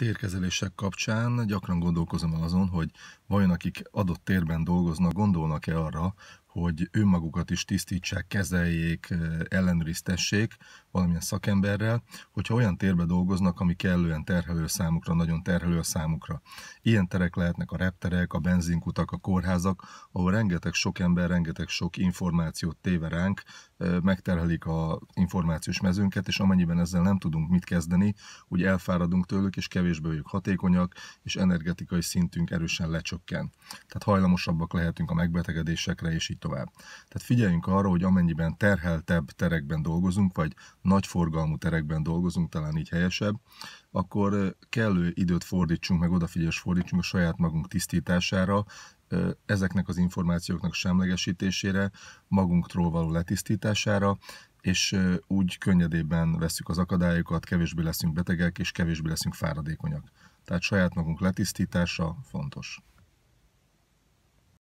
térkezelések kapcsán gyakran gondolkozom azon, hogy vajon akik adott térben dolgoznak, gondolnak-e arra, hogy önmagukat is tisztítsák, kezeljék, ellenőriztessék valamilyen szakemberrel, hogyha olyan térbe dolgoznak, ami kellően terhelő számukra, nagyon terhelő számukra. Ilyen terek lehetnek a repterek, a benzinkutak, a kórházak, ahol rengeteg sok ember, rengeteg sok információt téve ránk, megterhelik a információs mezőnket, és amennyiben ezzel nem tudunk mit kezdeni, úgy elfáradunk tőlük, és kevésbé vagyunk hatékonyak, és energetikai szintünk erősen lecsökken. Tehát hajlamosabbak lehetünk a megbetegedésekre, és így tovább. Tehát figyeljünk arra, hogy amennyiben terheltebb terekben dolgozunk, vagy nagy forgalmú terekben dolgozunk, talán így helyesebb, akkor kellő időt fordítsunk, meg odafigyelés fordítsunk a saját magunk tisztítására, ezeknek az információknak semlegesítésére, magunktól való letisztítására, és úgy könnyedében veszük az akadályokat, kevésbé leszünk betegek, és kevésbé leszünk fáradékonyak. Tehát saját magunk letisztítása fontos.